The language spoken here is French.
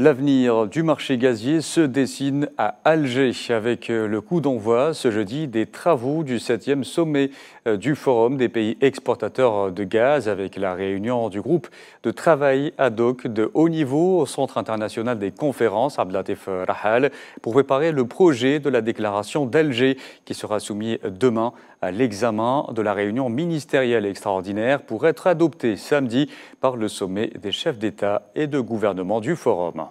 L'avenir du marché gazier se dessine à Alger avec euh, le coup d'envoi ce jeudi des travaux du 7e sommet euh, du Forum des pays exportateurs euh, de gaz avec la réunion du groupe de travail ad hoc de haut niveau au Centre international des conférences Abdelatif Rahal pour préparer le projet de la déclaration d'Alger qui sera soumis demain à l'examen de la réunion ministérielle extraordinaire pour être adopté samedi par le sommet des chefs d'État et de gouvernement du Forum.